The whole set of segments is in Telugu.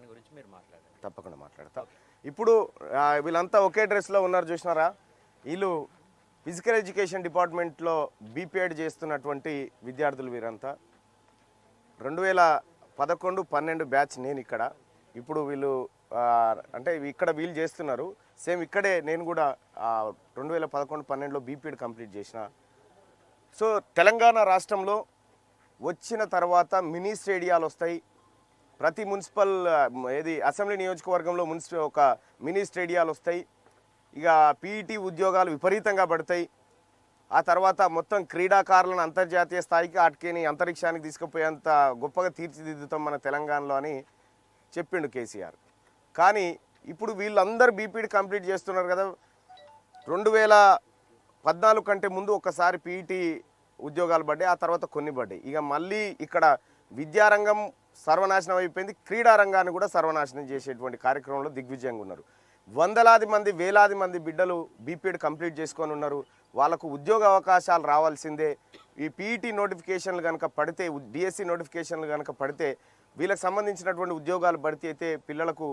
దాని గురించి మీరు మాట్లాడారు తప్పకుండా మాట్లాడతా ఇప్పుడు వీళ్ళంతా ఒకే డ్రెస్లో ఉన్నారు చూసినారా వీళ్ళు ఫిజికల్ ఎడ్యుకేషన్ డిపార్ట్మెంట్లో బీపీఎడ్ చేస్తున్నటువంటి విద్యార్థులు వీరంతా రెండు వేల పదకొండు పన్నెండు బ్యాచ్ నేను ఇక్కడ ఇప్పుడు వీళ్ళు అంటే ఇక్కడ వీళ్ళు చేస్తున్నారు సేమ్ ఇక్కడే నేను కూడా రెండు వేల పదకొండు పన్నెండులో బీపీఎడ్ కంప్లీట్ చేసిన సో తెలంగాణ రాష్ట్రంలో వచ్చిన తర్వాత మినీ స్టేడియాలు వస్తాయి ప్రతి మున్సిపల్ ఏది అసెంబ్లీ నియోజకవర్గంలో మున్సిపల్ ఒక మినీ స్టేడియాలు వస్తాయి ఇక పీఈటీ ఉద్యోగాలు విపరీతంగా పడతాయి ఆ తర్వాత మొత్తం క్రీడాకారులను అంతర్జాతీయ స్థాయికి ఆటకేని అంతరిక్షానికి తీసుకుపోయేంత గొప్పగా తీర్చిదిద్దుతాం మన తెలంగాణలో అని చెప్పిండు కేసీఆర్ కానీ ఇప్పుడు వీళ్ళందరూ బీపీడీ కంప్లీట్ చేస్తున్నారు కదా రెండు వేల పద్నాలుగు కంటే ముందు ఒకసారి పీఈటీ ఉద్యోగాలు పడ్డాయి ఆ తర్వాత కొన్ని పడ్డాయి ఇక మళ్ళీ ఇక్కడ విద్యారంగం సర్వనాశనం అయిపోయింది క్రీడా రంగాన్ని కూడా సర్వనాశనం చేసేటువంటి కార్యక్రమంలో దిగ్విజయంగా ఉన్నారు వందలాది మంది వేలాది మంది బిడ్డలు బీపీడ్ కంప్లీట్ చేసుకొని ఉన్నారు వాళ్ళకు ఉద్యోగ అవకాశాలు రావాల్సిందే ఈ పీఈటీ నోటిఫికేషన్లు కనుక పడితే డిఎస్సి నోటిఫికేషన్లు కనుక పడితే వీళ్ళకి సంబంధించినటువంటి ఉద్యోగాలు భర్తీ అయితే పిల్లలకు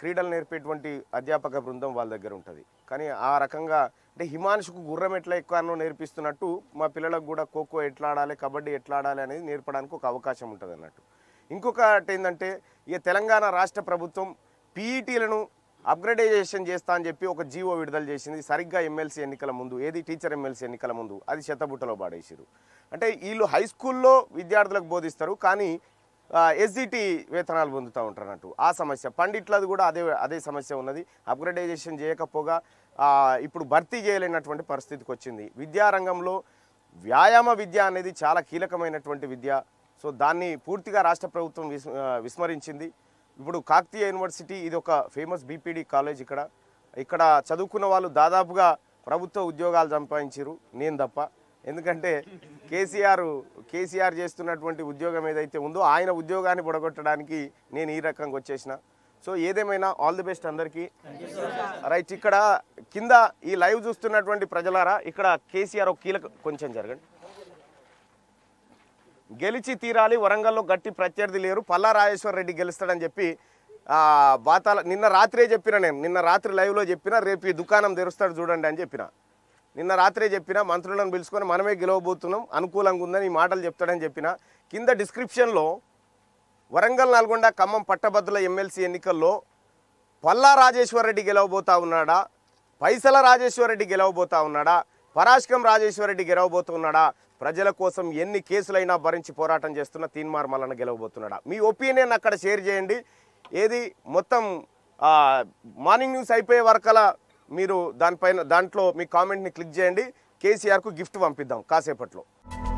క్రీడలు నేర్పేటువంటి అధ్యాపక బృందం వాళ్ళ దగ్గర ఉంటుంది కానీ ఆ రకంగా అంటే హిమాన్షుకు గుర్రం ఎట్లా ఎక్కువనో నేర్పిస్తున్నట్టు మా పిల్లలకు కూడా ఖోఖో ఎట్లా ఆడాలి కబడ్డీ ఎట్లా ఆడాలి అనేది నేర్పడానికి ఒక అవకాశం ఉంటుంది అన్నట్టు ఇంకొకటి ఏంటంటే ఇక తెలంగాణ రాష్ట్ర ప్రభుత్వం పీఈటీలను అప్గ్రేడైజేషన్ చేస్తా అని చెప్పి ఒక జీవో విడుదల చేసింది సరిగ్గా ఎమ్మెల్సీ ఎన్నికల ముందు ఏది టీచర్ ఎమ్మెల్సీ ఎన్నికల ముందు అది శతబుట్టలో పాడేసారు అంటే వీళ్ళు హై స్కూల్లో విద్యార్థులకు బోధిస్తారు కానీ ఎస్జిటి వేతనాలు పొందుతూ ఉంటారన్నట్టు ఆ సమస్య పండిట్లది కూడా అదే అదే సమస్య ఉన్నది అప్గ్రేడైజేషన్ చేయకపోగా ఇప్పుడు భర్తీ చేయలేనటువంటి పరిస్థితికి వచ్చింది విద్యారంగంలో వ్యాయామ విద్య అనేది చాలా కీలకమైనటువంటి విద్య సో దాన్ని పూర్తిగా రాష్ట్ర ప్రభుత్వం విస్మరించింది ఇప్పుడు కాక్తీయ యూనివర్సిటీ ఇది ఒక ఫేమస్ బీపీడీ కాలేజ్ ఇక్కడ ఇక్కడ చదువుకున్న వాళ్ళు దాదాపుగా ప్రభుత్వ ఉద్యోగాలు సంపాదించారు నేను తప్ప ఎందుకంటే కేసీఆర్ కేసీఆర్ చేస్తున్నటువంటి ఉద్యోగం ఏదైతే ఉందో ఆయన ఉద్యోగాన్ని పొడగొట్టడానికి నేను ఈ రకంగా వచ్చేసిన సో ఏదేమైనా ఆల్ ది బెస్ట్ అందరికీ రైట్ ఇక్కడ కింద ఈ లైవ్ చూస్తున్నటువంటి ప్రజలారా ఇక్కడ కేసీఆర్ ఒక కీలక కొంచెం జరగండి గెలిచి తీరాలి వరంగల్లో గట్టి ప్రత్యర్థి లేరు పల్లా రాజేశ్వర రెడ్డి గెలుస్తాడని చెప్పి బాతాల నిన్న రాత్రే చెప్పిన నేను నిన్న రాత్రి లైవ్లో చెప్పిన రేపు ఈ దుకాణం తెరుస్తాడు చూడండి అని చెప్పిన నిన్న రాత్రే చెప్పిన మంత్రులను పిలుచుకొని మనమే గెలవబోతున్నాం అనుకూలంగా ఉందని ఈ మాటలు చెప్తాడని చెప్పిన కింద డిస్క్రిప్షన్లో వరంగల్ నల్గొండ ఖమ్మం పట్టభద్రుల ఎమ్మెల్సీ ఎన్నికల్లో పల్లా రెడ్డి గెలవబోతా ఉన్నాడా పైసల రెడ్డి గెలవబోతా ఉన్నాడా పరాశకం రాజేశ్వరరెడ్డి గెలవబోతున్నాడా ప్రజల కోసం ఎన్ని కేసులైనా భరించి పోరాటం చేస్తున్న తీన్మార్ మల్లన గెలవబోతున్నాడా మీ ఒపీనియన్ అక్కడ షేర్ చేయండి ఏది మొత్తం మార్నింగ్ న్యూస్ అయిపోయే వరకల మీరు దానిపైన దాంట్లో మీ కామెంట్ని క్లిక్ చేయండి కేసీఆర్కు గిఫ్ట్ పంపిద్దాం కాసేపట్లో